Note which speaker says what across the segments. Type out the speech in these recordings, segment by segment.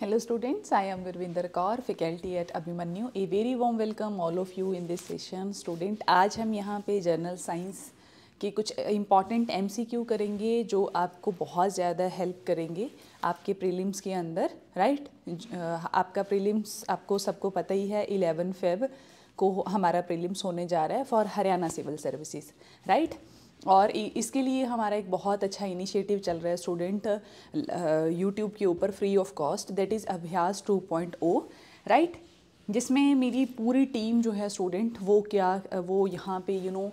Speaker 1: Hello students I am Gurvinder Kaur faculty at Abhimanyu. A very warm welcome all of you in this session student आज हम यहाँ पे general science के कुछ important M करेंगे जो आपको बहुत ज़्यादा हेल्प करेंगे आपके प्रीलिम्स के अंदर राइट right? आपका प्रीलिम्स आपको सबको पता ही है इलेवन फेब को हमारा प्रीलिम्स होने जा रहा है for Haryana civil services right right? और इसके लिए हमारा एक बहुत अच्छा इनिशिएटिव चल रहा है स्टूडेंट यूट्यूब के ऊपर free of cost that is Abhyas 2.0 right जिसमें मेरी पूरी टीम जो है स्टूडेंट वो क्या वो यहाँ पे यू नो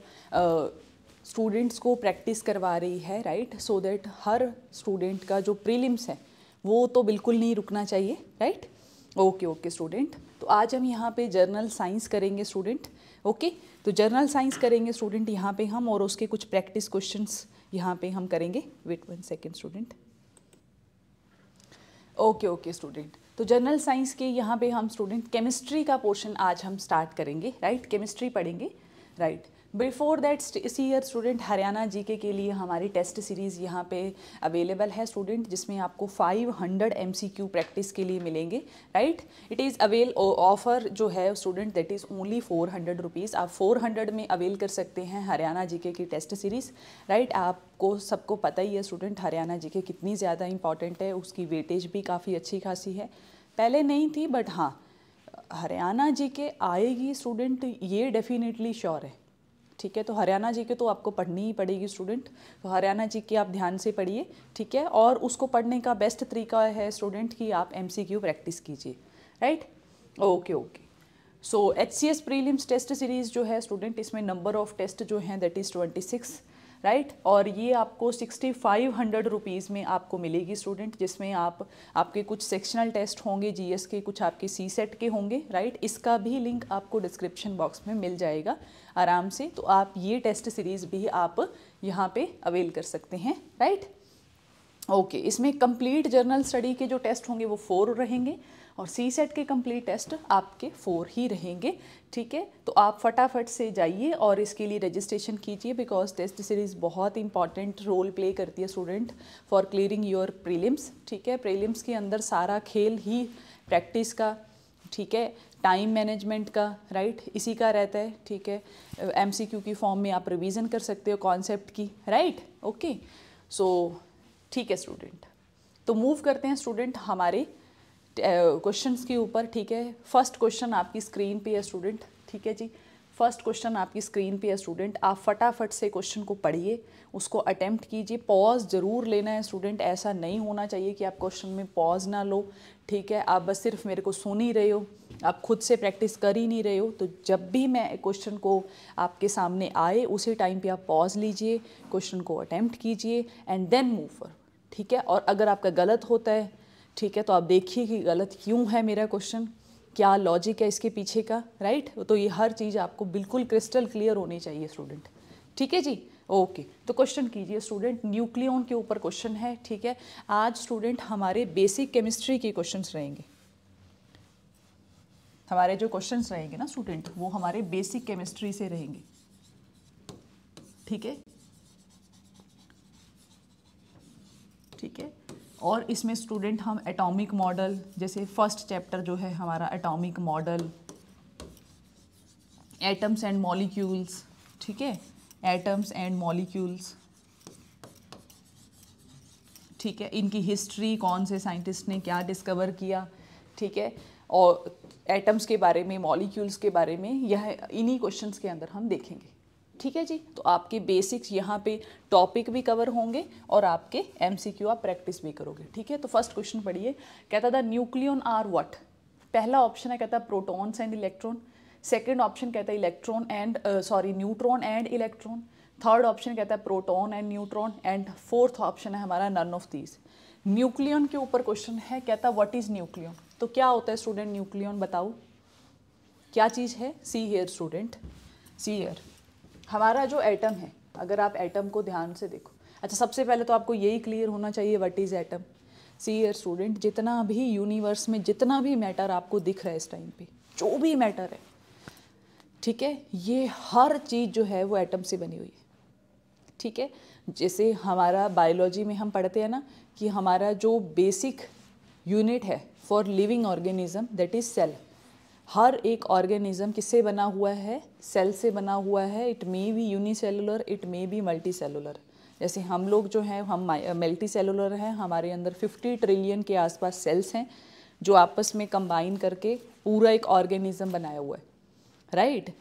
Speaker 1: स्टूडेंट्स को प्रैक्टिस करवा रही है राइट सो दैट हर स्टूडेंट का जो प्रीलिम्स है वो तो बिल्कुल नहीं रुकना चाहिए राइट ओके ओके स्टूडेंट तो आज हम यहाँ पे जर्नल साइंस करेंगे स्टूडेंट ओके तो जर्नल साइंस करेंगे स्टूडेंट यहाँ पे हम और उसके कुछ प्रैक्टिस क्वेश्चन यहाँ पे हम करेंगे with one second student okay okay student तो जनरल साइंस के यहाँ पे हम स्टूडेंट केमिस्ट्री का पोर्शन आज हम स्टार्ट करेंगे राइट right? केमिस्ट्री पढ़ेंगे राइट right? बिफोर दैट इसी ईयर स्टूडेंट हरियाणा जीके के लिए हमारी टेस्ट सीरीज़ यहाँ पे अवेलेबल है स्टूडेंट जिसमें आपको 500 क्यू प्रैक्टिस के लिए मिलेंगे right it is avail offer जो है student that is only four hundred rupees आप फोर हंड्रेड में अवेल कर सकते हैं हरियाणा जीके की टेस्ट सीरीज़ राइट आपको सबको पता ही है स्टूडेंट हरियाणा जी के कितनी ज़्यादा इंपॉर्टेंट है उसकी वेटेज भी काफ़ी अच्छी खासी है पहले नहीं थी बट हाँ हरियाणा जी के आएगी स्टूडेंट ये डेफिनेटली श्योर है ठीक है तो हरियाणा जी के तो आपको पढ़नी ही पड़ेगी स्टूडेंट तो हरियाणा जी की आप ध्यान से पढ़िए ठीक है और उसको पढ़ने का बेस्ट तरीका है स्टूडेंट कि आप एम प्रैक्टिस कीजिए right okay okay so H C S prelims test series जो है स्टूडेंट इसमें नंबर ऑफ टेस्ट जो हैं that is twenty six right और ये आपको सिक्सटी फाइव हंड्रेड रुपीज़ में आपको मिलेगी स्टूडेंट जिसमें आप आपके कुछ सेक्शनल टेस्ट होंगे जीएस के कुछ आपके सी सेट के होंगे राइट इसका भी लिंक आपको डिस्क्रिप्शन बॉक्स में मिल जाएगा आराम से तो आप ये टेस्ट सीरीज़ भी आप यहाँ पे अवेल कर सकते हैं राइट ओके okay, इसमें कंप्लीट जर्नल स्टडी के जो टेस्ट होंगे वो फोर रहेंगे और सी सेट के कंप्लीट टेस्ट आपके फोर ही रहेंगे ठीक है तो आप फटाफट से जाइए और इसके लिए रजिस्ट्रेशन कीजिए बिकॉज टेस्ट सीरीज़ बहुत इंपॉर्टेंट रोल प्ले करती है student for clearing your prelims ठीक है प्रीलिम्स के अंदर सारा खेल ही प्रैक्टिस का ठीक है टाइम मैनेजमेंट का राइट right? इसी का रहता है ठीक है एमसीक्यू की फॉर्म में आप रिवीजन कर सकते हो कॉन्सेप्ट की राइट ओके सो ठीक है स्टूडेंट तो मूव करते हैं स्टूडेंट हमारे क्वेश्चंस के ऊपर ठीक है फर्स्ट क्वेश्चन आपकी स्क्रीन पे है स्टूडेंट ठीक है जी फर्स्ट क्वेश्चन आपकी स्क्रीन पे है स्टूडेंट आप फटाफट से क्वेश्चन को पढ़िए उसको अटैम्प्ट कीजिए पॉज ज़रूर लेना है स्टूडेंट ऐसा नहीं होना चाहिए कि आप क्वेश्चन में पॉज ना लो ठीक है आप बस सिर्फ मेरे को सुन ही रहे हो आप खुद से प्रैक्टिस कर ही नहीं रहे हो तो जब भी मैं क्वेश्चन को आपके सामने आए उसी टाइम पे आप पॉज लीजिए क्वेश्चन को अटैम्प्ट कीजिए एंड देन मूव ठीक है और अगर आपका गलत होता है ठीक है तो आप देखिए कि गलत क्यों है मेरा क्वेश्चन क्या लॉजिक है इसके पीछे का राइट तो ये हर चीज़ आपको बिल्कुल क्रिस्टल क्लियर होनी चाहिए स्टूडेंट ठीक है जी ओके तो क्वेश्चन कीजिए स्टूडेंट न्यूक्लियन के ऊपर क्वेश्चन है ठीक है आज स्टूडेंट हमारे बेसिक केमिस्ट्री के क्वेश्चंस रहेंगे हमारे जो क्वेश्चंस रहेंगे ना स्टूडेंट वो हमारे बेसिक केमिस्ट्री से रहेंगे ठीक है ठीक है और इसमें स्टूडेंट हम एटॉमिक मॉडल जैसे फर्स्ट चैप्टर जो है हमारा atomic model atoms and molecules ठीक है एटम्स एंड मॉलिक्यूल्स ठीक है इनकी हिस्ट्री कौन से साइंटिस्ट ने क्या डिस्कवर किया ठीक है और एटम्स के बारे में मॉलिक्यूल्स के बारे में यह इन्हीं क्वेश्चंस के अंदर हम देखेंगे ठीक है जी तो आपके बेसिक्स यहाँ पे टॉपिक भी कवर होंगे और आपके एमसीक्यू आप प्रैक्टिस भी करोगे ठीक है तो फर्स्ट क्वेश्चन पढ़िए कहता था न्यूक्लियन आर व्हाट पहला ऑप्शन है कहता protons and electron second option कहता है electron and sorry neutron and electron third option कहता है proton and neutron and fourth option है हमारा नन ऑफ दीज न्यूक्लियन के ऊपर क्वेश्चन है कहता व्हाट इज़ न्यूक्लियन तो क्या होता है स्टूडेंट न्यूक्लियन बताओ क्या चीज़ है see here student see here हमारा जो एटम है अगर आप एटम को ध्यान से देखो अच्छा सबसे पहले तो आपको यही क्लियर होना चाहिए what is atom see here student जितना भी यूनिवर्स में जितना भी मैटर आपको दिख रहा है इस टाइम पे जो भी मैटर है ठीक है ये हर चीज़ जो है वो एटम से बनी हुई है ठीक है जैसे हमारा बायोलॉजी में हम पढ़ते हैं ना कि हमारा जो बेसिक यूनिट है for living organism that is cell हर एक ऑर्गेनिज्म किससे बना हुआ है सेल से बना हुआ है it may be unicellular it may be multicellular जैसे हम लोग जो हैं हम मल्टी सेलुलर हैं हमारे अंदर 50 ट्रिलियन के आसपास सेल्स हैं जो आपस में कंबाइन करके पूरा एक ऑर्गेनिज्म बनाया हुआ है राइट right?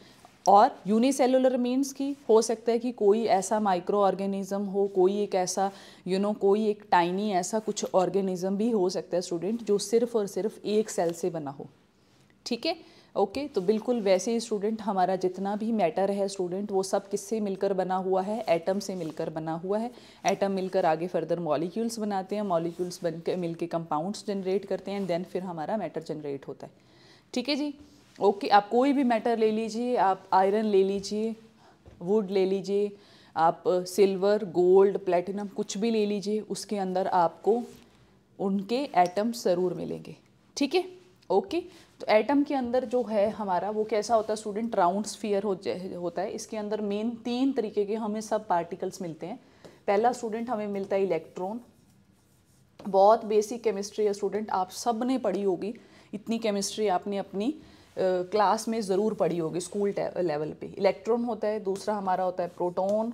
Speaker 1: और यूनिसेलुलर मीन्स कि हो सकता है कि कोई ऐसा माइक्रो ऑर्गेनिज्म हो कोई एक ऐसा यू you नो know, कोई एक टाइनी ऐसा कुछ ऑर्गेनिज्म भी हो सकता है स्टूडेंट जो सिर्फ और सिर्फ एक सेल से बना हो ठीक है ओके okay, तो बिल्कुल वैसे ही स्टूडेंट हमारा जितना भी मैटर है स्टूडेंट वो सब किससे मिलकर बना हुआ है एटम से मिलकर बना हुआ है एटम मिलकर आगे फर्दर मॉलिक्यूल्स बनाते हैं मॉलिक्यूल्स बन के मिल कंपाउंड्स जनरेट करते हैं देन फिर हमारा मैटर जनरेट होता है ठीक है जी ओके okay, आप कोई भी मैटर ले लीजिए आप आयरन ले लीजिए वुड ले लीजिए आप सिल्वर गोल्ड प्लेटिनम कुछ भी ले लीजिए उसके अंदर आपको उनके एटम्स ज़रूर मिलेंगे ठीक है ओके तो एटम के अंदर जो है हमारा वो कैसा होता है स्टूडेंट राउंड स्फीयर हो होता है इसके अंदर मेन तीन तरीके के हमें सब पार्टिकल्स मिलते हैं पहला स्टूडेंट हमें मिलता है इलेक्ट्रॉन बहुत बेसिक केमिस्ट्री है स्टूडेंट आप सब ने पढ़ी होगी इतनी केमिस्ट्री आपने अपनी क्लास में ज़रूर पढ़ी होगी स्कूल लेवल पे इलेक्ट्रॉन होता है दूसरा हमारा होता है प्रोटॉन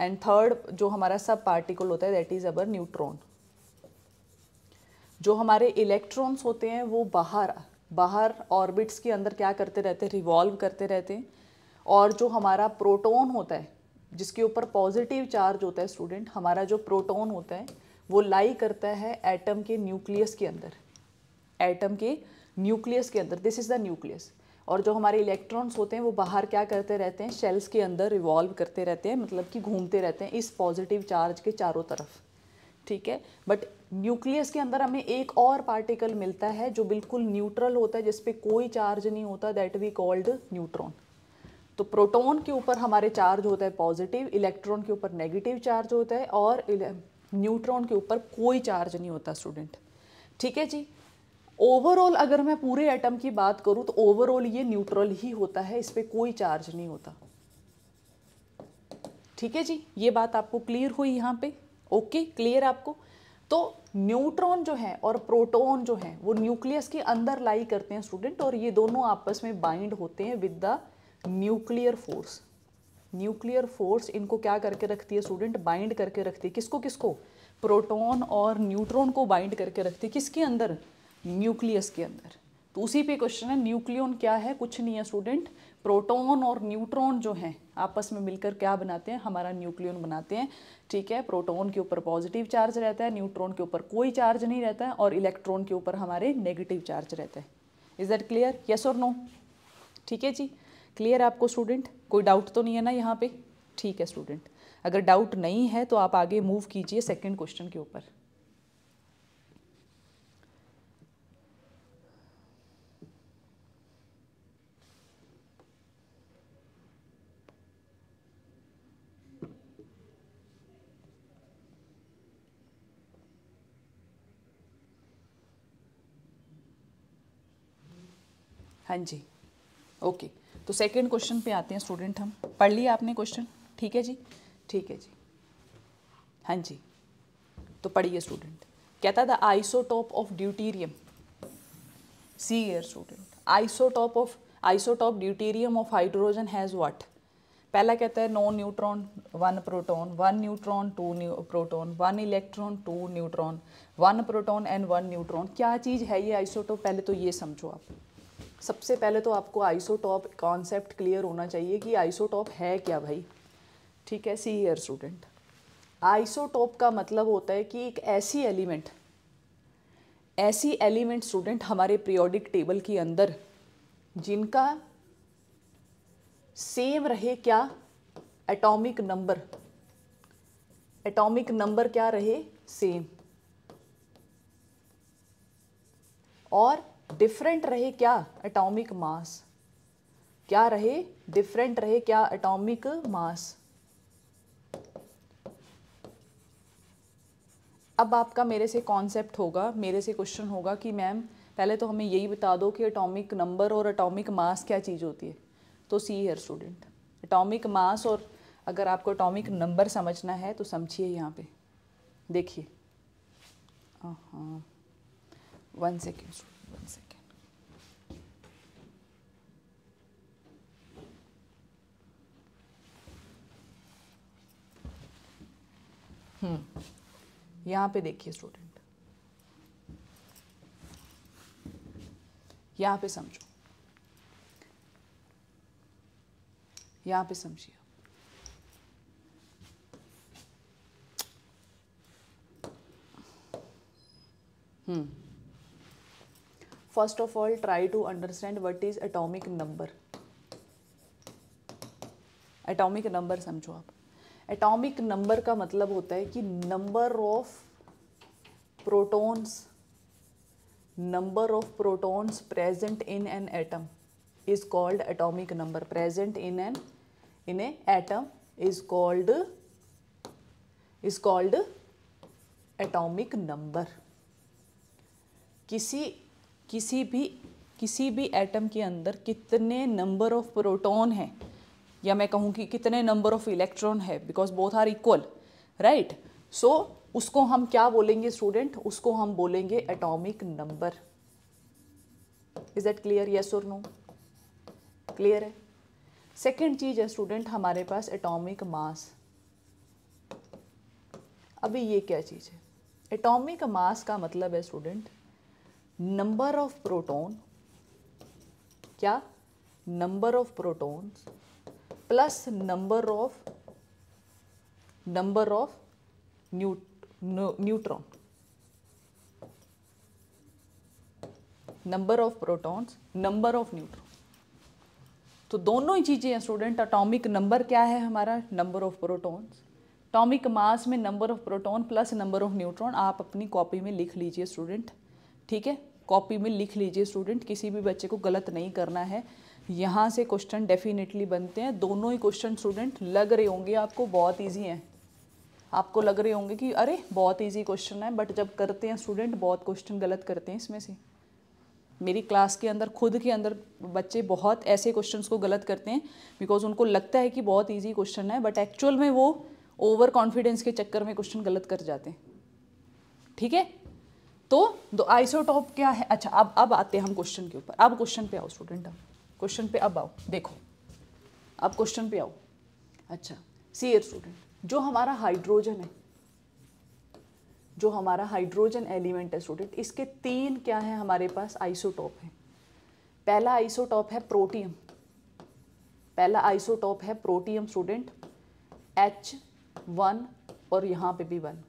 Speaker 1: एंड थर्ड जो हमारा सब पार्टिकल होता है दैट इज़ अवर न्यूट्रॉन जो हमारे इलेक्ट्रॉन्स होते हैं वो बाहर बाहर ऑर्बिट्स के अंदर क्या करते रहते हैं रिवॉल्व करते रहते हैं और जो हमारा प्रोटोन होता है जिसके ऊपर पॉजिटिव चार्ज होता है स्टूडेंट हमारा जो प्रोटोन होता है वो लाई करता है एटम के न्यूक्लियस के अंदर एटम के न्यूक्लियस के अंदर दिस इज़ द न्यूक्लियस और जो हमारे इलेक्ट्रॉन्स होते हैं वो बाहर क्या करते रहते हैं शेल्स के अंदर रिवॉल्व करते रहते हैं मतलब कि घूमते रहते हैं इस पॉजिटिव चार्ज के चारों तरफ ठीक है बट न्यूक्लियस के अंदर हमें एक और पार्टिकल मिलता है जो बिल्कुल न्यूट्रल होता है जिसपे कोई चार्ज नहीं होता दैट वी कॉल्ड न्यूट्रॉन तो प्रोटॉन के ऊपर हमारे चार्ज होता है पॉजिटिव इलेक्ट्रॉन के ऊपर नेगेटिव चार्ज होता है और न्यूट्रॉन के ऊपर कोई चार्ज नहीं होता स्टूडेंट ठीक है जी ओवरऑल अगर मैं पूरे एटम की बात करूं तो ओवरऑल ये न्यूट्रल ही होता है इस पर कोई चार्ज नहीं होता ठीक है जी ये बात आपको क्लियर हुई यहाँ पे ओके क्लियर आपको तो न्यूट्रॉन जो है और प्रोटॉन जो है वो न्यूक्लियस के अंदर लाई करते हैं स्टूडेंट और ये दोनों आपस में बाइंड होते हैं with the nuclear force nuclear force इनको क्या करके रखती है स्टूडेंट बाइंड करके रखती है किसको किसको प्रोटॉन और न्यूट्रॉन को बाइंड करके रखती है किसके अंदर न्यूक्लियस के अंदर तो उसी पे क्वेश्चन है न्यूक्लियन क्या है कुछ नहीं है स्टूडेंट प्रोटॉन और न्यूट्रॉन जो हैं आपस में मिलकर क्या बनाते हैं हमारा न्यूक्लियन बनाते हैं ठीक है प्रोटॉन के ऊपर पॉजिटिव चार्ज रहता है न्यूट्रॉन के ऊपर कोई चार्ज नहीं रहता है और इलेक्ट्रॉन के ऊपर हमारे नेगेटिव चार्ज रहता है इज़ दैट क्लियर येस और नो ठीक है जी क्लियर आपको स्टूडेंट कोई डाउट तो नहीं है ना यहाँ पे ठीक है स्टूडेंट अगर डाउट नहीं है तो आप आगे मूव कीजिए सेकेंड क्वेश्चन के ऊपर हाँ जी ओके तो सेकंड क्वेश्चन पे आते हैं स्टूडेंट हम पढ़ लिया आपने क्वेश्चन ठीक है जी ठीक है जी हाँ जी तो पढ़िए स्टूडेंट कहता था isotope of deuterium see here student isotope of isotope deuterium of hydrogen has what पहला कहता है no neutron one proton one neutron two new proton one electron two neutron one proton and one neutron क्या चीज़ है ये isotope पहले तो ये समझो आप सबसे पहले तो आपको आइसोटॉप कॉन्सेप्ट क्लियर होना चाहिए कि आइसोटॉप है क्या भाई ठीक है सी ईयर स्टूडेंट आइसोटॉप का मतलब होता है कि एक ऐसी एलिमेंट ऐसी एलिमेंट स्टूडेंट हमारे पीरियोडिक टेबल के अंदर जिनका सेम रहे क्या एटॉमिक नंबर एटॉमिक नंबर क्या रहे सेम और डिफरेंट रहे क्या एटॉमिक मास क्या रहे डिफरेंट रहे क्या एटॉमिक मास अब आपका मेरे से कॉन्सेप्ट होगा मेरे से क्वेश्चन होगा कि मैम पहले तो हमें यही बता दो कि एटॉमिक नंबर और एटॉमिक मास क्या चीज़ होती है तो see here student atomic mass और अगर आपको एटॉमिक नंबर समझना है तो समझिए यहाँ पे देखिए हाँ one second student One second. Hmm यहाँ पे देखिए स्टूडेंट यहाँ पे समझो यहाँ पे समझिए hmm first of all try to understand what is atomic number atomic number समझो आप एटॉमिक नंबर का मतलब होता है कि number of protons number of protons present in an atom is called atomic number present in an in a atom is called is called atomic number किसी किसी भी किसी भी एटम के अंदर कितने नंबर ऑफ प्रोटॉन हैं या मैं कहूँ कि कितने नंबर ऑफ इलेक्ट्रॉन है because both are equal right so उसको हम क्या बोलेंगे स्टूडेंट उसको हम बोलेंगे atomic number is that clear yes और नो क्लियर है सेकेंड चीज़ है स्टूडेंट हमारे पास एटॉमिक मास अभी ये क्या चीज़ है एटॉमिक मास का मतलब है स्टूडेंट नंबर ऑफ प्रोटोन क्या number of protons plus number of number of neutron number of protons number of neutron तो दोनों ही चीज़ें हैं स्टूडेंट अटोमिक नंबर क्या है हमारा number of protons atomic mass में number of proton plus number of neutron आप अपनी कॉपी में लिख लीजिए स्टूडेंट ठीक है कॉपी में लिख लीजिए स्टूडेंट किसी भी बच्चे को गलत नहीं करना है यहाँ से क्वेश्चन डेफिनेटली बनते हैं दोनों ही क्वेश्चन स्टूडेंट लग रहे होंगे आपको बहुत ईजी हैं आपको लग रहे होंगे कि अरे बहुत ईजी क्वेश्चन है बट जब करते हैं स्टूडेंट बहुत क्वेश्चन गलत करते हैं इसमें से मेरी क्लास के अंदर खुद के अंदर बच्चे बहुत ऐसे क्वेश्चंस को गलत करते हैं बिकॉज उनको लगता है कि बहुत ईजी क्वेश्चन है बट एक्चुअल में वो ओवर कॉन्फिडेंस के चक्कर में क्वेश्चन गलत कर जाते हैं ठीक है तो दो आइसोटॉप क्या है अच्छा अब अब आते हैं हम क्वेश्चन के ऊपर अब क्वेश्चन पे आओ स्टूडेंट अब क्वेश्चन पे अब आओ देखो अब क्वेश्चन पे आओ अच्छा सी एयर स्टूडेंट जो हमारा हाइड्रोजन है जो हमारा हाइड्रोजन एलिमेंट है स्टूडेंट इसके तीन क्या है हमारे पास आइसोटॉप है पहला आइसोटॉप है प्रोटियम पहला आइसोटॉप है प्रोटियम स्टूडेंट एच वन और यहाँ पे भी वन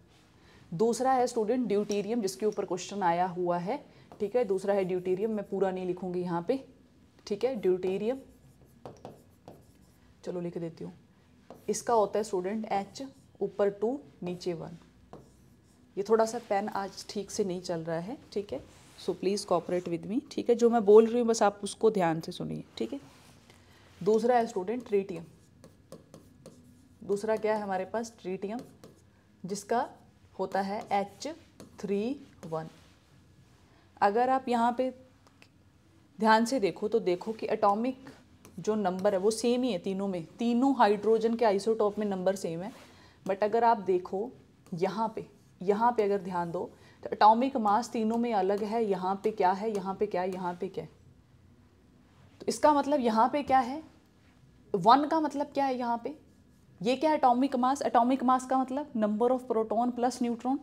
Speaker 1: दूसरा है स्टूडेंट ड्यूटीरियम जिसके ऊपर क्वेश्चन आया हुआ है ठीक है दूसरा है ड्यूटीरियम मैं पूरा नहीं लिखूंगी यहाँ पे ठीक है ड्यूटीरियम चलो लिख देती हूँ इसका होता है स्टूडेंट एच ऊपर टू नीचे वन ये थोड़ा सा पेन आज ठीक से नहीं चल रहा है ठीक है so please cooperate with me ठीक है जो मैं बोल रही हूँ बस आप उसको ध्यान से सुनिए ठीक है दूसरा है स्टूडेंट ट्रीटियम दूसरा क्या है हमारे पास ट्रीटियम जिसका होता है एच थ्री वन अगर आप यहाँ पे ध्यान से देखो तो देखो कि एटॉमिक जो नंबर है वो सेम ही है तीनों में तीनों हाइड्रोजन के आइसोटॉप में नंबर सेम है बट अगर आप देखो यहाँ पे यहाँ पे अगर ध्यान दो तो एटॉमिक मास तीनों में अलग है यहाँ पे क्या है यहाँ पे क्या है यहाँ पे क्या है तो इसका मतलब यहाँ पे क्या है वन का मतलब क्या है यहाँ पे ये क्या है एटॉमिक मास एटॉमिक मास का मतलब number of proton plus neutron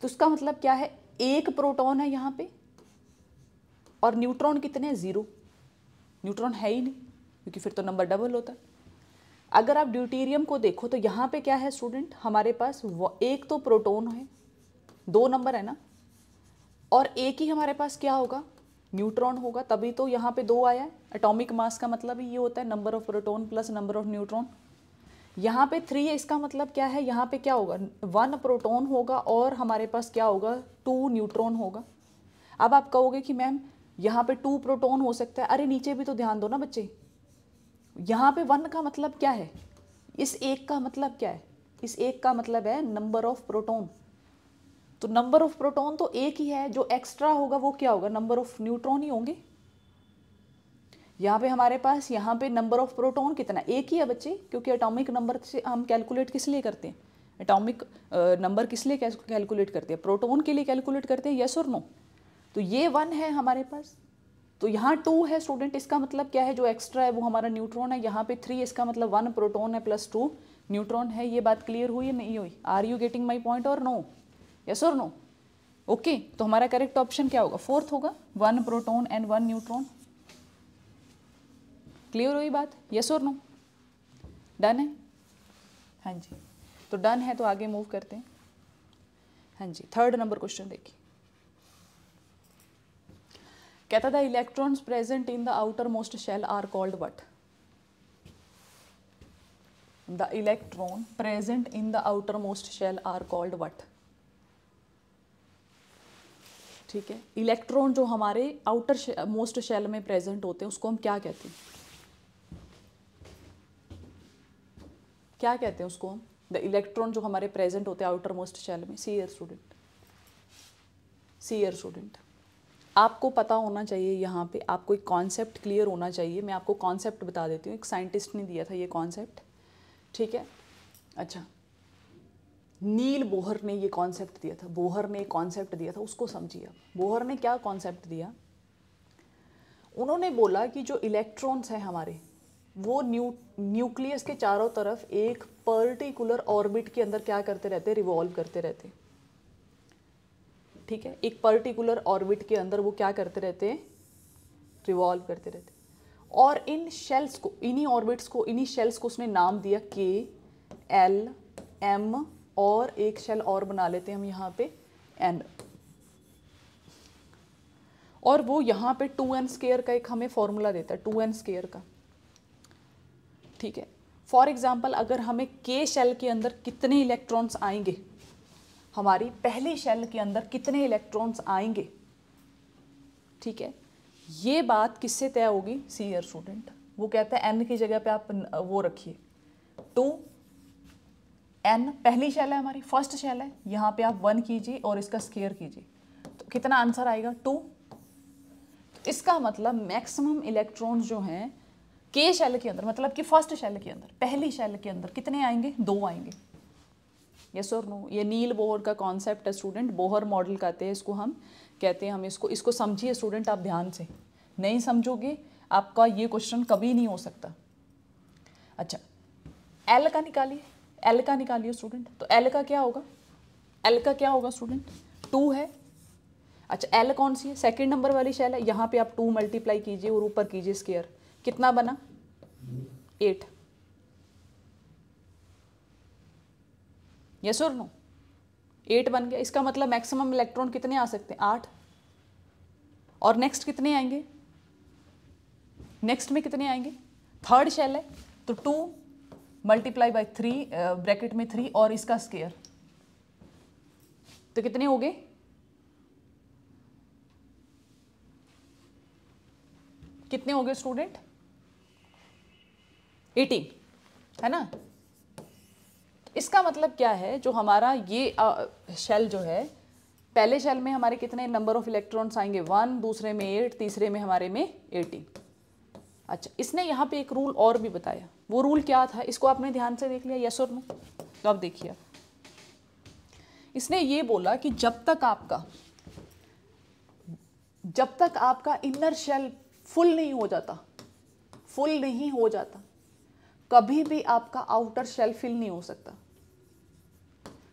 Speaker 1: तो उसका मतलब क्या है एक प्रोटॉन है यहाँ पे और न्यूट्रॉन कितने हैं ज़ीरो न्यूट्रॉन है ही नहीं क्योंकि फिर तो नंबर डबल होता है अगर आप ड्यूटीरियम को देखो तो यहाँ पे क्या है स्टूडेंट हमारे पास एक तो प्रोटोन है दो नंबर है ना और एक ही हमारे पास क्या होगा न्यूट्रॉन होगा तभी तो यहाँ पे दो आया है एटॉमिक मास का मतलब ही ये होता है number of proton plus number of neutron यहाँ पे थ्री है इसका मतलब क्या है यहाँ पे क्या होगा वन प्रोटोन होगा और हमारे पास क्या होगा टू न्यूट्रॉन होगा अब आप कहोगे कि मैम यहाँ पे टू प्रोटोन हो सकता है अरे नीचे भी तो ध्यान दो ना बच्चे यहाँ पे वन का मतलब क्या है इस एक का मतलब क्या है इस एक का मतलब है नंबर ऑफ प्रोटोन तो नंबर ऑफ प्रोटोन तो एक ही है जो एक्स्ट्रा होगा वो क्या होगा नंबर ऑफ न्यूट्रॉन ही होंगे यहाँ पे हमारे पास यहाँ पे नंबर ऑफ प्रोटॉन कितना एक ही है बच्चे क्योंकि एटॉमिक नंबर से हम कैलकुलेट किस लिए करते हैं एटॉमिक नंबर किस लिए कैलकुलेट करते हैं प्रोटॉन के लिए कैलकुलेट करते हैं यस और नो तो ये वन है हमारे पास तो यहाँ टू है स्टूडेंट इसका मतलब क्या है जो एक्स्ट्रा है वो हमारा न्यूट्रॉन है यहाँ पे थ्री इसका मतलब वन प्रोटोन है प्लस टू न्यूट्रॉन है ये बात क्लियर हुई या नहीं हुई are you getting my point और नो यस और नो ओके तो हमारा करेक्ट ऑप्शन क्या होगा फोर्थ होगा one proton and one neutron clear हुई बात यस और नो डन है हाँ जी तो डन है तो आगे मूव करते हैं हाँ जी थर्ड नंबर क्वेश्चन देखिए कहता था electrons present in the outermost shell are called what electron present in the outermost shell are called what ठीक है इलेक्ट्रॉन जो हमारे आउटर मोस्ट शेल में प्रेजेंट होते हैं उसको हम क्या कहते हैं क्या कहते हैं उसको हम द इलेक्ट्रॉन जो हमारे प्रेजेंट होते हैं आउटर मोस्ट शेल में see here student see here student आपको पता होना चाहिए यहाँ पे आपको एक कॉन्सेप्ट क्लियर होना चाहिए मैं आपको कॉन्सेप्ट बता देती हूँ एक साइंटिस्ट ने दिया था ये कॉन्सेप्ट ठीक है अच्छा नील बोहर ने ये कॉन्सेप्ट दिया था बोहर ने कॉन्सेप्ट दिया था उसको समझिए बोहर ने क्या कॉन्सेप्ट दिया उन्होंने बोला कि जो इलेक्ट्रॉन्स हैं हमारे वो न्यू न्यूक्लियस के चारों तरफ एक पर्टिकुलर ऑर्बिट के अंदर क्या करते रहते हैं रिवॉल्व करते रहते ठीक है एक पर्टिकुलर ऑर्बिट के अंदर वो क्या करते रहते हैं रिवॉल्व करते रहते और इन शेल्स को इन्हीं ऑर्बिट्स को इन्हीं शेल्स को उसने नाम दिया के एल एम और एक शेल और बना लेते हैं हम यहाँ पे एन और वो यहाँ पे टू एन स्केयर का एक हमें फॉर्मूला देता है टू एन स्केयर का ठीक है फॉर एग्ज़ाम्पल अगर हमें के शेल के अंदर कितने इलेक्ट्रॉन्स आएंगे हमारी पहली शेल के अंदर कितने इलेक्ट्रॉन्स आएंगे ठीक है ये बात किससे तय होगी सीनियर स्टूडेंट वो कहता है एन की जगह पे आप वो रखिए टू एन पहली शेल है हमारी फर्स्ट शेल है यहाँ पे आप वन कीजिए और इसका स्केयर कीजिए तो कितना आंसर आएगा टू तो इसका मतलब मैक्सिमम इलेक्ट्रॉन्स जो हैं के शैल के अंदर मतलब कि फर्स्ट शैल के अंदर पहली शैल के अंदर कितने आएंगे दो आएंगे यस और नो ये नील बोहर का कॉन्सेप्ट है स्टूडेंट बोहर मॉडल कहते हैं इसको हम कहते हैं हम इसको इसको समझिए स्टूडेंट आप ध्यान से नहीं समझोगे आपका ये क्वेश्चन कभी नहीं हो सकता अच्छा एल का निकालिए एल का निकालिए स्टूडेंट तो एल का क्या होगा एल का क्या होगा स्टूडेंट टू है अच्छा एल कौन सी है सेकेंड नंबर वाली शैल है यहाँ पे आप टू मल्टीप्लाई कीजिए और ऊपर कीजिए स्केयर कितना बना एट यस और नो एट बन गया इसका मतलब मैक्सिमम इलेक्ट्रॉन कितने आ सकते हैं आठ और नेक्स्ट कितने आएंगे नेक्स्ट में कितने आएंगे थर्ड शेल है तो two multiply by three bracket में थ्री और इसका स्केयर तो कितने हो गए कितने हो गए स्टूडेंट एटीन है ना इसका मतलब क्या है जो हमारा ये शेल जो है पहले शेल में हमारे कितने नंबर ऑफ इलेक्ट्रॉन्स आएंगे वन दूसरे में एट तीसरे में हमारे में एटीन अच्छा इसने यहाँ पे एक रूल और भी बताया वो रूल क्या था इसको आपने ध्यान से देख लिया यस और नो तो आप देखिए इसने ये बोला कि जब तक आपका जब तक आपका इनर शेल फुल नहीं हो जाता फुल नहीं हो जाता कभी भी आपका आउटर शेल फिल नहीं हो सकता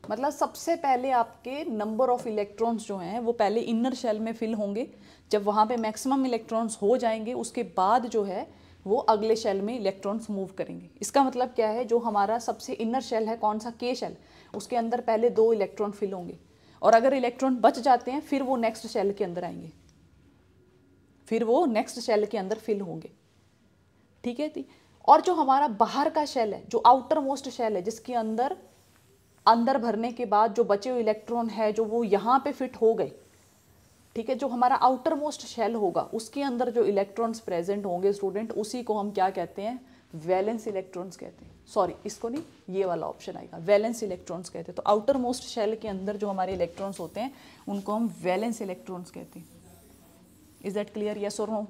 Speaker 1: मतलब सबसे पहले आपके नंबर ऑफ इलेक्ट्रॉन्स जो हैं वो पहले इनर शेल में फिल होंगे जब वहाँ पे मैक्सिमम इलेक्ट्रॉन्स हो जाएंगे उसके बाद जो है वो अगले शेल में इलेक्ट्रॉन्स मूव करेंगे इसका मतलब क्या है जो हमारा सबसे इनर शेल है कौन सा के शेल उसके अंदर पहले दो इलेक्ट्रॉन फिल होंगे और अगर इलेक्ट्रॉन बच जाते हैं फिर वो नेक्स्ट शेल के अंदर आएंगे फिर वो नेक्स्ट शेल के अंदर फिल होंगे ठीक है थी और जो हमारा बाहर का शेल है जो आउटर मोस्ट शेल है जिसके अंदर अंदर भरने के बाद जो बचे हुए इलेक्ट्रॉन है जो वो यहाँ पे फिट हो गए ठीक है जो हमारा आउटर मोस्ट शेल होगा उसके अंदर जो इलेक्ट्रॉन्स प्रेजेंट होंगे स्टूडेंट उसी को हम क्या कहते हैं वैलेंस इलेक्ट्रॉन्स कहते हैं सॉरी इसको नहीं ये वाला ऑप्शन आएगा वैलेंस इलेक्ट्रॉन्स कहते हैं तो आउटर मोस्ट शेल के अंदर जो हमारे इलेक्ट्रॉन्स होते हैं उनको हम वैलेंस इलेक्ट्रॉन्स कहते हैं इज़ दैट क्लियर येस और no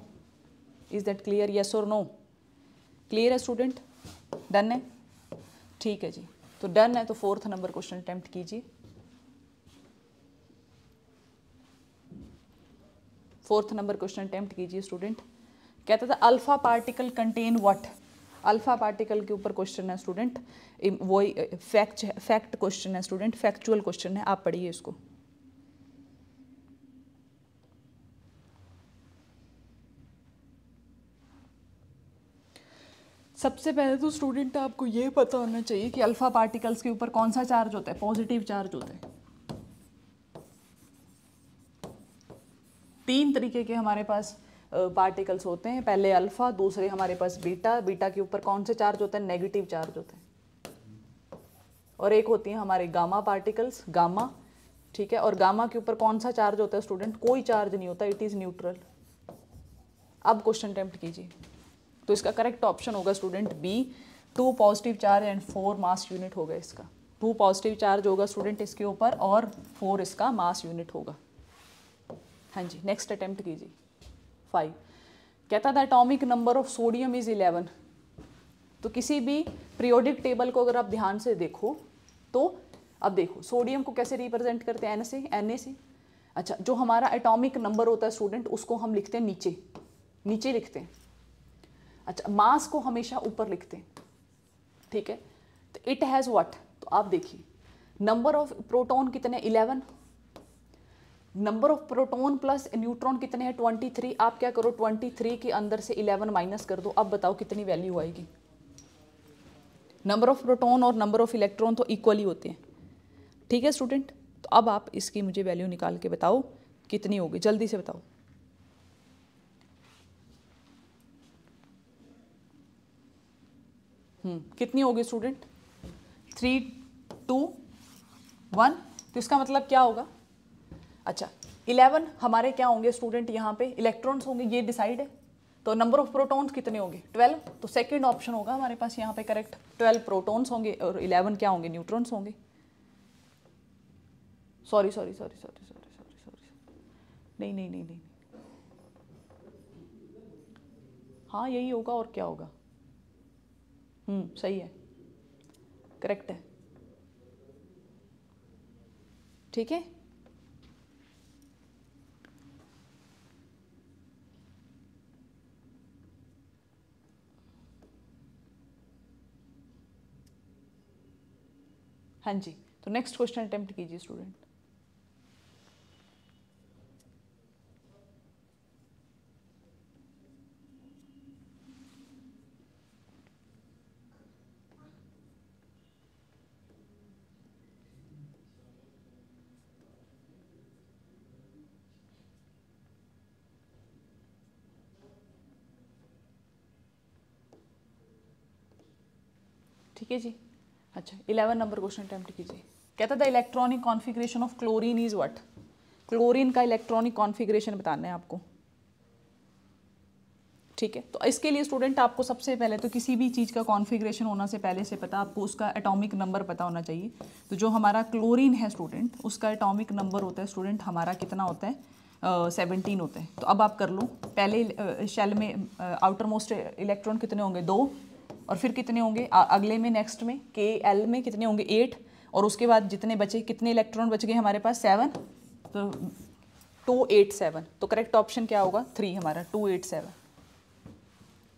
Speaker 1: is that clear yes और नो क्लियर है स्टूडेंट डन है ठीक है जी तो डन है तो फोर्थ नंबर क्वेश्चन अटैम्प्ट कीजिए फोर्थ नंबर क्वेश्चन अटैम्प्ट कीजिए स्टूडेंट कहता था alpha particle contain what alpha particle के ऊपर क्वेश्चन है स्टूडेंट वो फैक्ट फैक्ट क्वेश्चन है स्टूडेंट फैक्चुअल क्वेश्चन है आप पढ़िए इसको सबसे पहले तो स्टूडेंट आपको ये पता होना चाहिए कि अल्फ़ा पार्टिकल्स के ऊपर कौन सा चार्ज होता है पॉजिटिव चार्ज होता है तीन तरीके के हमारे पास पार्टिकल्स होते हैं पहले अल्फ़ा दूसरे हमारे पास बीटा बीटा के ऊपर कौन से चार्ज होते हैं नेगेटिव चार्ज होते हैं और एक होती है हमारे गामा पार्टिकल्स गामा ठीक है और गामा के ऊपर कौन सा चार्ज होता है स्टूडेंट कोई चार्ज नहीं होता इट इज़ न्यूट्रल अब क्वेश्चन अटैम्प्ट कीजिए तो इसका करेक्ट ऑप्शन होगा student B two positive charge and four mass unit होगा इसका टू पॉजिटिव चार्ज होगा स्टूडेंट इसके ऊपर और फोर इसका मास यूनिट होगा हाँ जी नेक्स्ट अटैम्प्ट कीजिए फाइव कहता था atomic number of sodium is eleven तो किसी भी प्रियोडिक टेबल को अगर आप ध्यान से देखो तो अब देखो सोडियम को कैसे रिप्रेजेंट करते हैं एन से एन से अच्छा जो हमारा एटॉमिक नंबर होता है स्टूडेंट उसको हम लिखते हैं नीचे नीचे लिखते हैं अच्छा मास को हमेशा ऊपर लिखते हैं ठीक है तो इट हैज़ व्हाट तो आप देखिए नंबर ऑफ प्रोटॉन कितने eleven number of proton plus neutron कितने हैं ट्वेंटी थ्री आप क्या करो ट्वेंटी थ्री के अंदर से इलेवन माइनस कर दो अब बताओ कितनी वैल्यू आएगी नंबर ऑफ प्रोटॉन और नंबर ऑफ इलेक्ट्रॉन तो इक्वली होते हैं ठीक है स्टूडेंट तो अब आप इसकी मुझे वैल्यू निकाल के बताओ कितनी होगी जल्दी से बताओ हम्म, कितनी होगी स्टूडेंट थ्री टू वन तो इसका मतलब क्या होगा अच्छा इलेवन हमारे क्या होंगे स्टूडेंट यहाँ पे इलेक्ट्रॉन्स होंगे ये डिसाइड है तो नंबर ऑफ प्रोटॉन्स कितने होंगे ट्वेल्व तो सेकंड ऑप्शन होगा हमारे पास यहाँ पे करेक्ट ट्वेल्व प्रोटॉन्स होंगे और इलेवन क्या होंगे न्यूट्रॉन्स होंगे sorry sorry sorry sorry sorry sorry sorry नहीं नहीं नहीं नहीं हाँ यही होगा और क्या होगा हम्म सही है करेक्ट है ठीक है हाँ जी तो नेक्स्ट क्वेश्चन अटेम्प्ट कीजिए स्टूडेंट जी अच्छा इलेवन नंबर क्वेश्चन अटैम्प्ट कीजिए कहता था electronic configuration of chlorine is what chlorine का इलेक्ट्रॉनिक कॉन्फिग्रेशन बताना है आपको ठीक है तो इसके लिए स्टूडेंट आपको सबसे पहले तो किसी भी चीज़ का कॉन्फिग्रेशन होना से पहले से पता आपको उसका एटॉमिक नंबर पता होना चाहिए तो जो हमारा क्लोरीन है स्टूडेंट उसका एटॉमिक नंबर होता है स्टूडेंट हमारा कितना होता है सेवनटीन uh, होता है तो अब आप कर लो पहले शेल में आउटर मोस्ट इलेक्ट्रॉन कितने होंगे दो और फिर कितने होंगे अगले में नेक्स्ट में के एल में कितने होंगे एट और उसके बाद जितने बचे कितने इलेक्ट्रॉन बच गए हमारे पास सेवन तो टू एट सेवन तो करेक्ट ऑप्शन क्या होगा थ्री हमारा टू एट सेवन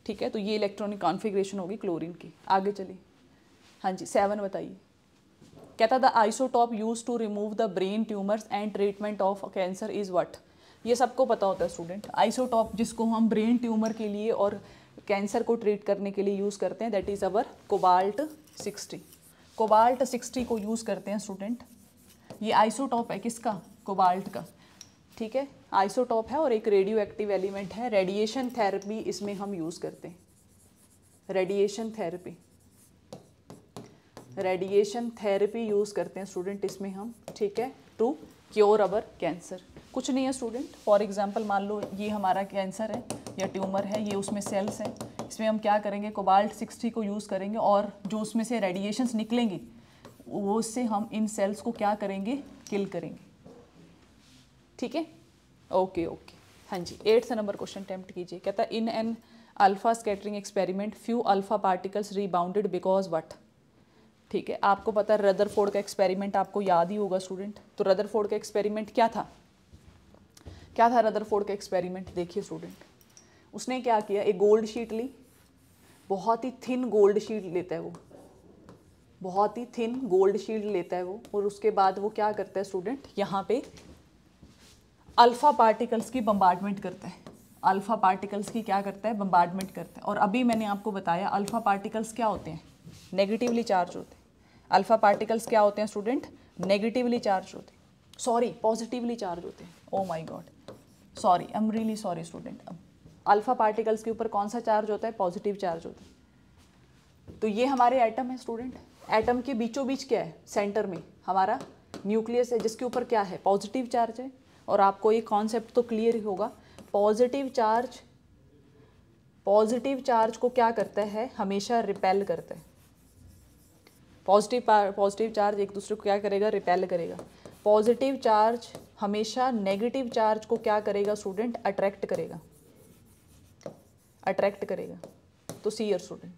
Speaker 1: ठीक है तो ये इलेक्ट्रॉनिक कॉन्फिग्रेशन होगी क्लोरीन की आगे चलिए हाँ जी सेवन बताइए कहता the isotope use to remove the brain tumours and treatment of cancer is what ये सबको पता होता है स्टूडेंट आइसोटॉप जिसको हम ब्रेन ट्यूमर के लिए और कैंसर को ट्रीट करने के लिए यूज़ करते हैं that is our cobalt sixty cobalt sixty को यूज़ करते हैं स्टूडेंट ये आइसोटॉप है किसका कोबाल्ट का ठीक है आइसोटॉप है और एक रेडियो एक्टिव एलिमेंट है रेडिएशन थेरेपी इसमें हम यूज़ करते हैं radiation therapy radiation therapy use करते हैं स्टूडेंट इसमें हम ठीक है टू क्योर अवर कैंसर कुछ नहीं है स्टूडेंट फॉर एग्जाम्पल मान लो ये हमारा कैंसर है या ट्यूमर है ये उसमें सेल्स हैं इसमें हम क्या करेंगे कोबाल्ट सिक्सटी को यूज़ करेंगे और जो उसमें से रेडिएशंस निकलेंगे वो से हम इन सेल्स को क्या करेंगे किल करेंगे ठीक है ओके ओके हाँ जी एट्थ नंबर क्वेश्चन अटैम्प्ट कीजिए कहता है in an alpha scattering experiment few alpha particles rebounded because what ठीक है आपको पता है रदरफोर्ड का एक्सपेरिमेंट आपको याद ही होगा स्टूडेंट तो रदरफोर्ड का एक्सपेरिमेंट क्या था क्या था रदरफोर्ड का एक्सपेरिमेंट देखिए स्टूडेंट उसने क्या किया एक गोल्ड शीट ली बहुत ही थिन गोल्ड शीट लेता है वो बहुत ही थिन गोल्ड शीट लेता है वो और उसके बाद वो क्या करता है स्टूडेंट यहाँ पे अल्फ़ा पार्टिकल्स की बम्बार्टमेंट करता है अल्फ़ा पार्टिकल्स की क्या करता है बम्बार्टमेंट करता है और अभी मैंने आपको बताया अल्फ़ा पार्टिकल्स क्या होते हैं नेगेटिवली चार्ज होते हैं अल्फ़ा पार्टिकल्स क्या होते हैं स्टूडेंट नेगेटिवली चार्ज होते हैं सॉरी पॉजिटिवली चार्ज होते हैं oh my god sorry I am really sorry student अब अल्फ़ा पार्टिकल्स के ऊपर कौन सा चार्ज होता है पॉजिटिव चार्ज होता है तो ये हमारे एटम है स्टूडेंट एटम के बीचों बीच क्या है सेंटर में हमारा न्यूक्लियस है जिसके ऊपर क्या है पॉजिटिव चार्ज है और आपको ये कॉन्सेप्ट तो क्लियर ही होगा पॉजिटिव चार्ज पॉजिटिव चार्ज को क्या करता है हमेशा रिपेल करता है पॉजिटिव पॉजिटिव चार्ज एक दूसरे को क्या करेगा रिपेल करेगा पॉजिटिव चार्ज हमेशा नेगेटिव चार्ज को क्या करेगा स्टूडेंट अट्रैक्ट करेगा अट्रैक्ट करेगा तो सीयर स्टूडेंट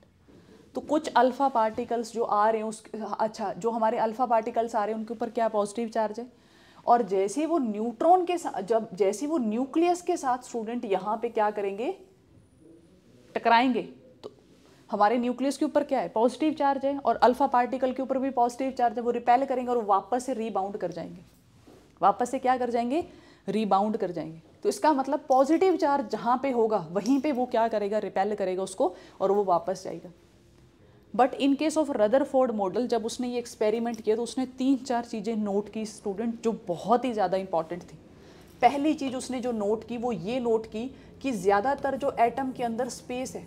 Speaker 1: तो कुछ अल्फ़ा पार्टिकल्स जो आ रहे हैं उस अच्छा जो हमारे अल्फ़ा पार्टिकल्स आ रहे हैं उनके ऊपर क्या पॉजिटिव चार्ज है और जैसे वो न्यूट्रॉन के साथ जब जैसे वो न्यूक्लियस के साथ स्टूडेंट यहाँ पे क्या करेंगे टकराएंगे तो हमारे न्यूक्लियस के ऊपर क्या है पॉजिटिव चार्ज है और अल्फ़ा पार्टिकल के ऊपर भी पॉजिटिव चार्ज है वो रिपेल करेंगे और वापस से रीबाउंड कर जाएंगे वापस से क्या कर जाएंगे रीबाउंड कर जाएंगे तो इसका मतलब पॉजिटिव चार्ज जहाँ पे होगा वहीं पे वो क्या करेगा रिपेल करेगा उसको और वो वापस जाएगा but in case of Ford model जब उसने ये एक्सपेरिमेंट किया तो उसने तीन चार चीज़ें नोट की स्टूडेंट जो बहुत ही ज़्यादा इंपॉर्टेंट थी पहली चीज़ उसने जो नोट की वो ये नोट की कि ज़्यादातर जो एटम के अंदर स्पेस है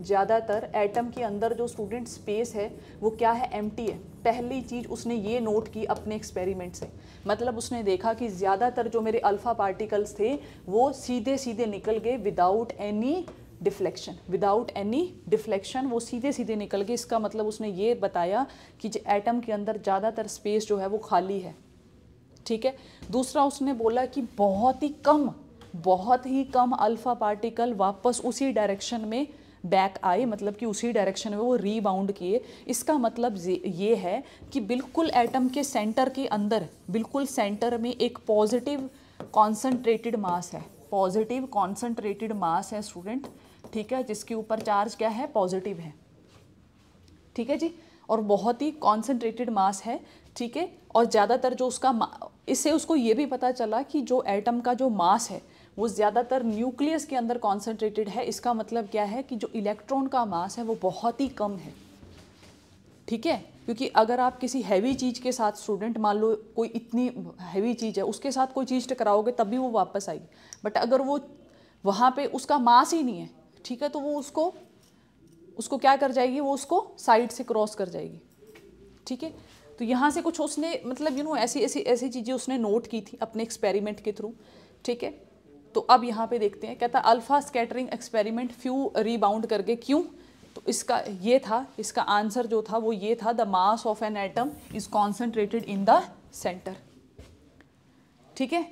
Speaker 1: ज़्यादातर एटम के अंदर जो स्टूडेंट स्पेस है वो क्या है एम है पहली चीज़ उसने ये नोट की अपने एक्सपेरिमेंट से मतलब उसने देखा कि ज़्यादातर जो मेरे अल्फ़ा पार्टिकल्स थे वो सीधे सीधे निकल गए without any deflection without any deflection वो सीधे सीधे निकल गए इसका मतलब उसने ये बताया कि एटम के अंदर ज़्यादातर स्पेस जो है वो खाली है ठीक है दूसरा उसने बोला कि बहुत ही कम बहुत ही कम अल्फ़ा पार्टिकल वापस उसी डायरेक्शन में बैक आए मतलब कि उसी डायरेक्शन में वो रीबाउंड किए इसका मतलब ये है कि बिल्कुल एटम के सेंटर के अंदर बिल्कुल सेंटर में एक पॉजिटिव कॉन्सनट्रेटेड मास है पॉजिटिव कॉन्सनट्रेटेड मास है स्टूडेंट ठीक है जिसके ऊपर चार्ज क्या है पॉजिटिव है ठीक है जी और बहुत ही कॉन्सेंट्रेटेड मास है ठीक है और ज़्यादातर जो उसका इससे उसको ये भी पता चला कि जो एटम का जो मास है वो ज़्यादातर न्यूक्लियस के अंदर कॉन्सेंट्रेटेड है इसका मतलब क्या है कि जो इलेक्ट्रॉन का मास है वो बहुत ही कम है ठीक है क्योंकि अगर आप किसी हैवी चीज़ के साथ स्टूडेंट मान लो कोई इतनी हैवी चीज़ है उसके साथ कोई चीज़ टकराओगे तब भी वो वापस आएगी बट अगर वो वहाँ पे उसका मास ही नहीं है ठीक है तो वो उसको उसको क्या कर जाएगी वो उसको साइड से क्रॉस कर जाएगी ठीक है तो यहाँ से कुछ उसने मतलब यू नो ऐसी ऐसी ऐसी चीज़ें उसने नोट की थी अपने एक्सपेरिमेंट के थ्रू ठीक है तो अब यहाँ पे देखते हैं कहता alpha scattering experiment few rebound करके क्यों तो इसका ये था इसका आंसर जो था वो ये था the mass of an atom is concentrated in the centre ठीक है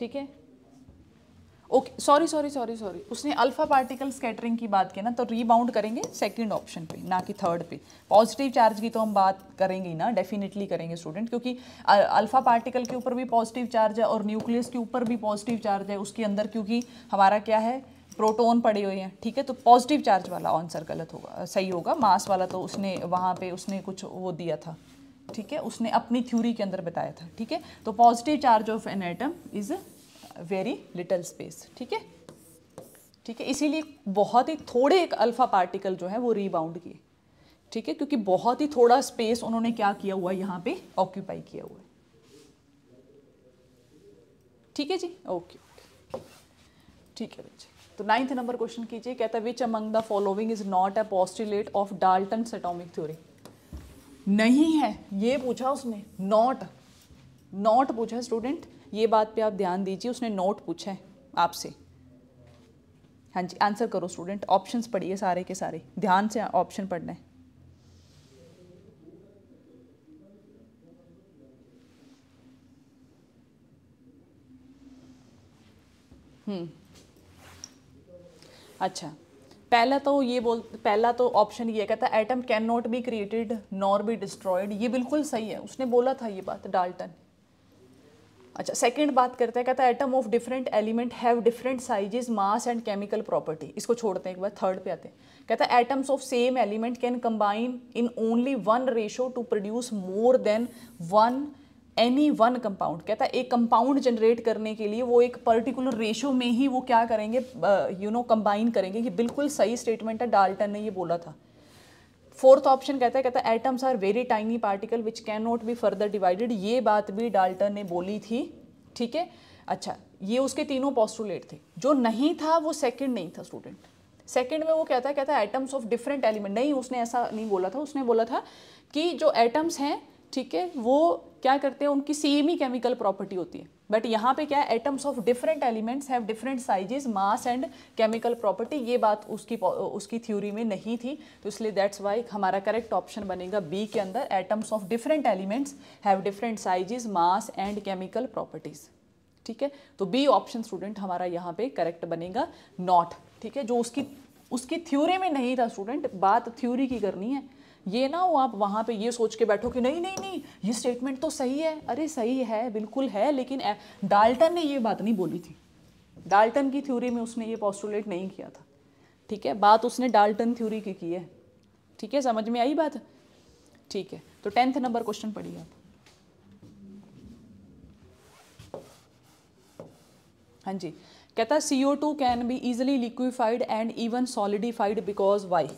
Speaker 1: ठीक है okay sorry sorry sorry sorry उसने अल्फा पार्टिकल स्कैटरिंग की बात की ना तो रीबाउंड करेंगे सेकंड ऑप्शन पे ना कि थर्ड पे पॉजिटिव चार्ज की तो हम बात करेंगे ना डेफिनेटली करेंगे स्टूडेंट क्योंकि अल्फा पार्टिकल के ऊपर भी पॉजिटिव चार्ज है और न्यूक्लियस के ऊपर भी पॉजिटिव चार्ज है उसके अंदर क्योंकि हमारा क्या है प्रोटोन पड़े हुए हैं ठीक है तो पॉजिटिव चार्ज वाला आंसर गलत होगा सही होगा मास वाला तो उसने वहाँ पर उसने कुछ वो दिया था ठीक है उसने अपनी थ्योरी के अंदर बताया था ठीक है तो positive charge of an atom is very little space ठीक है ठीक है इसीलिए बहुत ही थोड़े एक अल्फ़ा पार्टिकल जो है वो रीबाउंड किए ठीक है क्योंकि बहुत ही थोड़ा स्पेस उन्होंने क्या किया हुआ यहां यहाँ पे ऑक्यूपाई किया हुआ ठीक है जी ओके ओके ठीक है बच्चे तो नाइन्थ नंबर क्वेश्चन कीजिए कहता है which among the following is not a postulate of Dalton atomic theory नहीं है ये पूछा उसने नॉट नॉट पूछा स्टूडेंट ये बात पे आप ध्यान दीजिए उसने नॉट पूछा है आपसे हाँ जी आंसर करो स्टूडेंट ऑप्शंस पढ़िए सारे के सारे ध्यान से ऑप्शन पढ़ना है हम्म अच्छा पहला तो ये बोल पहला तो ऑप्शन ये कहता है atom can not be created nor be destroyed ये बिल्कुल सही है उसने बोला था ये बात डाल्टन अच्छा सेकंड बात करते हैं कहता है atom of different element have different sizes mass and chemical property इसको छोड़ते हैं एक बार थर्ड पे आते हैं कहता है atoms of same element can combine in only one ratio to produce more than one any one compound कहता है एक कंपाउंड जनरेट करने के लिए वो एक पर्टिकुलर रेशो में ही वो क्या करेंगे यू नो कंबाइन करेंगे कि बिल्कुल सही स्टेटमेंट है डाल्टन ने ये बोला था फोर्थ ऑप्शन कहता है कहता है atoms are very tiny particle which can not be further divided ये बात भी डाल्टन ने बोली थी ठीक है अच्छा ये उसके तीनों पॉस्टुलेट थे जो नहीं था वो सेकेंड नहीं था स्टूडेंट सेकेंड में वो कहता है कहता है एटम्स ऑफ डिफरेंट एलिमेंट नहीं उसने ऐसा नहीं बोला था उसने बोला था कि जो एटम्स हैं ठीक है वो क्या करते हैं उनकी सेम ही केमिकल प्रॉपर्टी होती है बट यहाँ पे क्या है atoms of different elements have different sizes mass and chemical property ये बात उसकी उसकी थ्योरी में नहीं थी तो इसलिए दैट्स वाई हमारा करेक्ट ऑप्शन बनेगा बी के अंदर atoms of different elements have different sizes mass and chemical properties ठीक है तो बी ऑप्शन स्टूडेंट हमारा यहाँ पे करेक्ट बनेगा नॉट ठीक है जो उसकी उसकी थ्योरी में नहीं था स्टूडेंट बात थ्योरी की करनी है ये ना हो आप वहाँ पे ये सोच के बैठो कि नहीं नहीं नहीं ये स्टेटमेंट तो सही है अरे सही है बिल्कुल है लेकिन डाल्टन ने ये बात नहीं बोली थी डाल्टन की थ्योरी में उसने ये पॉस्टुलेट नहीं किया था ठीक है बात उसने डाल्टन थ्योरी की की है ठीक है समझ में आई बात ठीक है तो टेंथ नंबर क्वेश्चन पढ़िए आप हाँ जी कहता है C O two can be easily liquefied and even solidified because why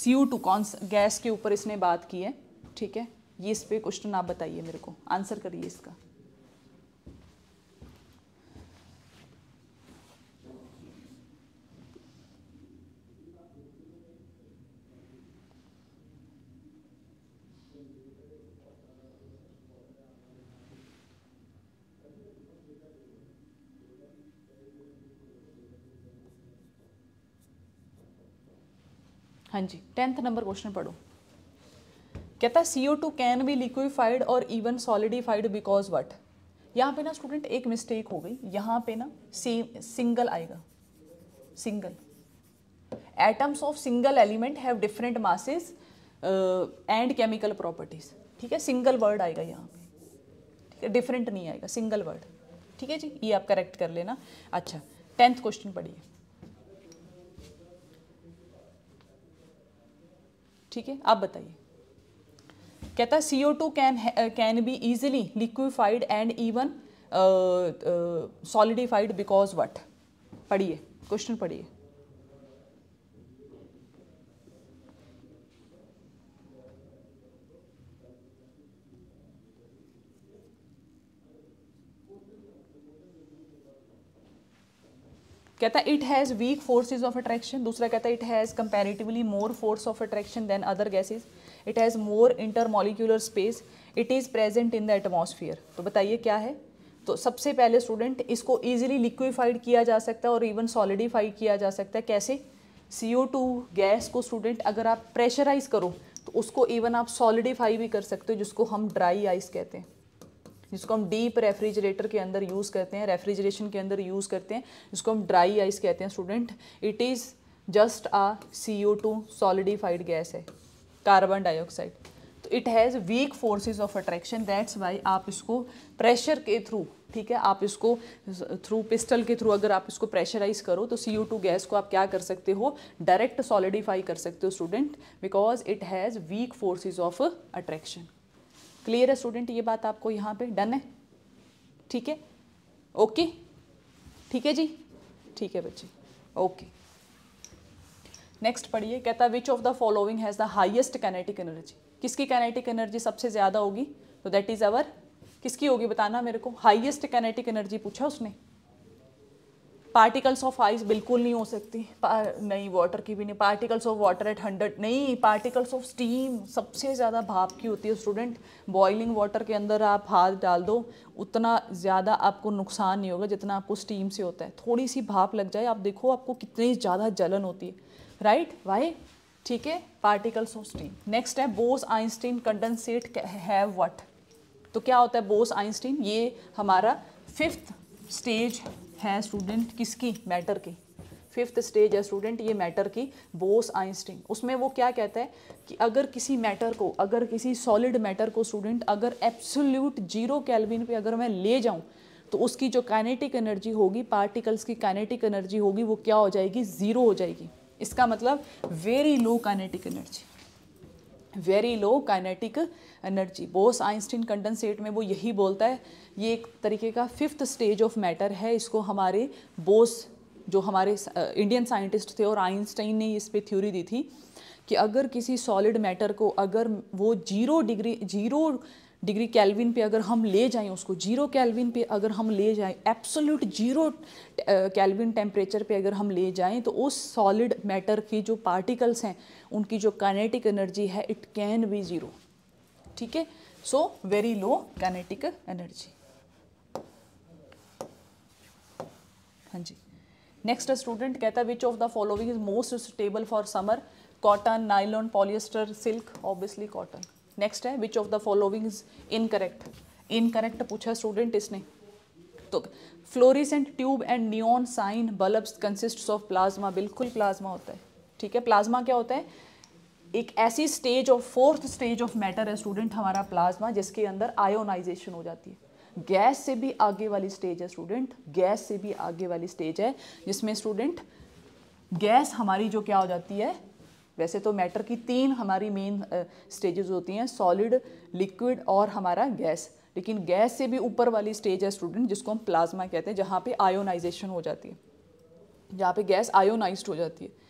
Speaker 1: C U two कौन गैस के ऊपर इसने बात की है ठीक है ये इस पर क्वेश्चन आप बताइए मेरे को आंसर करिए इसका हाँ जी टेंथ नंबर क्वेश्चन पढ़ो कहता है C O two can be liquefied और इवन सॉलिडिफाइड बिकॉज वट यहाँ पे ना स्टूडेंट एक मिस्टेक हो गई यहाँ पे ना सेम सिंगल आएगा single atoms of single element have different masses and chemical properties ठीक है सिंगल वर्ड आएगा यहाँ पे ठीक है डिफरेंट नहीं आएगा सिंगल वर्ड ठीक है जी ये आप करेक्ट कर लेना अच्छा टेंथ क्वेश्चन पढ़िए ठीक है आप बताइए कहता है C O two can can be easily liquefied and even solidified because what पढ़िए क्वेश्चन पढ़िए कहता है it has weak forces of attraction दूसरा कहता है it has comparatively more force of attraction than other gases it has more intermolecular space it is present in the atmosphere तो बताइए क्या है तो सबसे पहले स्टूडेंट इसको ईजिली लिक्विफाइड किया जा सकता है और इवन सॉलिडिफाई किया जा सकता है कैसे सी गैस को स्टूडेंट अगर आप प्रेशराइज करो तो उसको इवन आप सॉलिडिफाई भी कर सकते हो जिसको हम ड्राई आइस कहते हैं जिसको हम डीप रेफ्रिजरेटर के अंदर यूज़ करते हैं रेफ्रिजरेशन के अंदर यूज़ करते हैं जिसको हम ड्राई आइस कहते हैं student it is just a C O two solidified gas है कार्बन डाइऑक्साइड तो it has weak forces of attraction that's why आप इसको प्रेशर के थ्रू ठीक है आप इसको थ्रू पिस्टल के थ्रू अगर आप इसको प्रेशराइज करो तो सी गैस को आप क्या कर सकते हो डायरेक्ट सॉलिडिफाई कर सकते हो student because it has weak forces of attraction clear है स्टूडेंट ये बात आपको यहाँ पे डन है ठीक है ओके ठीक है जी ठीक है बच्चे ओके नेक्स्ट पढ़िए कहता है which of the following has the highest kinetic energy किसकी कैनेटिक एनर्जी सबसे ज़्यादा होगी तो दैट इज़ अवर किसकी होगी बताना मेरे को हाइएस्ट कैनेटिक एनर्जी पूछा उसने पार्टिकल्स ऑफ आइस बिल्कुल नहीं हो सकती नहीं वाटर की भी नहीं particles of water at hundred नहीं पार्टिकल्स ऑफ स्टीम सबसे ज़्यादा भाप की होती है स्टूडेंट बॉइलिंग वाटर के अंदर आप हाथ डाल दो उतना ज़्यादा आपको नुकसान नहीं होगा जितना आपको स्टीम से होता है थोड़ी सी भाप लग जाए आप देखो आपको कितनी ज़्यादा जलन होती है राइट वाई ठीक है पार्टिकल्स ऑफ स्टीम नेक्स्ट है बोस आइंस्टीन कंडेंसेट है वट तो क्या होता है बोस आइंस्टीन ये हमारा फिफ्थ स्टेज है है स्टूडेंट किसकी मैटर की फिफ्थ स्टेज है स्टूडेंट ये मैटर की बोस आइंस्टीन उसमें वो क्या कहता है कि अगर किसी मैटर को अगर किसी सॉलिड मैटर को स्टूडेंट अगर एब्सोल्यूट जीरो कैलविन पे अगर मैं ले जाऊँ तो उसकी जो काइनेटिक एनर्जी होगी पार्टिकल्स की काइनेटिक एनर्जी होगी वो क्या हो जाएगी ज़ीरो हो जाएगी इसका मतलब very low kinetic energy very low kinetic energy Bose Einstein condensate में वो यही बोलता है ये एक तरीके का फिफ्थ स्टेज ऑफ मैटर है इसको हमारे बोस जो हमारे इंडियन साइंटिस्ट थे और आइंस्टाइन ने इस पर थ्योरी दी थी कि अगर किसी सॉलिड मैटर को अगर वो zero degree zero degree kelvin पे अगर हम ले जाएं उसको जीरो कैलविन पे अगर हम ले जाएं एब्सोल्यूट जीरो कैलविन टेम्परेचर पे अगर हम ले जाएं तो उस सॉलिड मैटर की जो पार्टिकल्स हैं उनकी जो काइनेटिक एनर्जी है इट कैन बी ज़ीरो ठीक है so very low kinetic energy हाँ जी नेक्स्ट स्टूडेंट कहता है which of the following is most stable for summer cotton nylon polyester silk obviously cotton next है which of the correct incorrect incorrect पूछा student इसने तो fluorescent tube and neon sign bulbs consist of plasma बिल्कुल plasma होता है ठीक है plasma क्या होता है एक ऐसी stage of fourth stage of matter है स्टूडेंट हमारा प्लाज्मा जिसके अंदर आयोनाइजेशन हो जाती है गैस से भी आगे वाली स्टेज है स्टूडेंट गैस से भी आगे वाली स्टेज है जिसमें स्टूडेंट गैस हमारी जो क्या हो जाती है वैसे तो मैटर की तीन हमारी मेन स्टेजेस होती हैं सॉलिड लिक्विड और हमारा गैस लेकिन गैस से भी ऊपर वाली स्टेज है स्टूडेंट जिसको हम प्लाज्मा कहते हैं जहाँ पे आयोनाइजेशन हो जाती है जहाँ पे गैस आयोनाइज्ड हो जाती है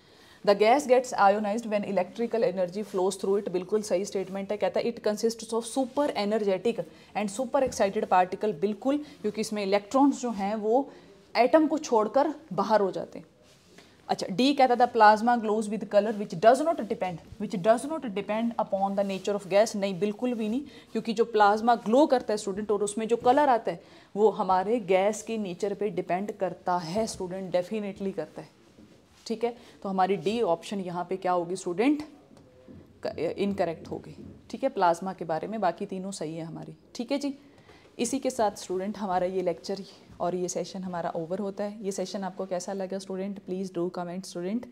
Speaker 1: the gas gets ionise when electrical energy flows through it बिल्कुल सही स्टेटमेंट है कहता है it consist of super energetic and super excited particle बिल्कुल क्योंकि इसमें इलेक्ट्रॉन्स जो हैं वो एटम को छोड़कर बाहर हो जाते हैं अच्छा डी कहता था plasma glows with colour which does not depend which does not depend upon the nature of gas नहीं बिल्कुल भी नहीं क्योंकि जो प्लाज्मा ग्लो करता है स्टूडेंट और उसमें जो कलर आता है वो हमारे गैस के नेचर पे डिपेंड करता है स्टूडेंट डेफिनेटली करता है ठीक है तो हमारी डी ऑप्शन यहाँ पे क्या होगी स्टूडेंट इनकरेक्ट होगी ठीक है प्लाज्मा के बारे में बाकी तीनों सही है हमारी ठीक है जी इसी के साथ स्टूडेंट हमारा ये लेक्चर और ये सेशन हमारा ओवर होता है ये सेशन आपको कैसा लगा student please do comment student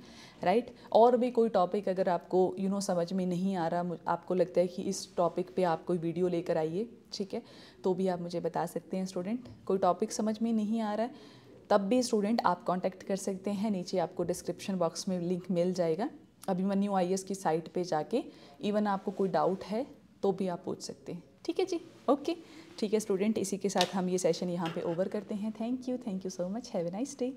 Speaker 1: right और भी कोई टॉपिक अगर आपको यू you नो know, समझ में नहीं आ रहा आपको लगता है कि इस टॉपिक पे आप कोई वीडियो लेकर आइए ठीक है तो भी आप मुझे बता सकते हैं स्टूडेंट कोई टॉपिक समझ में नहीं आ रहा है तब भी स्टूडेंट आप कॉन्टैक्ट कर सकते हैं नीचे आपको डिस्क्रिप्शन बॉक्स में लिंक मिल जाएगा अभिमन्यू आई की साइट पर जाके इवन आपको कोई डाउट है तो भी आप पूछ सकते हैं ठीक है जी ओके ठीक है स्टूडेंट इसी के साथ हम ये सेशन यहाँ पे ओवर करते हैं thank you thank you so much have a nice day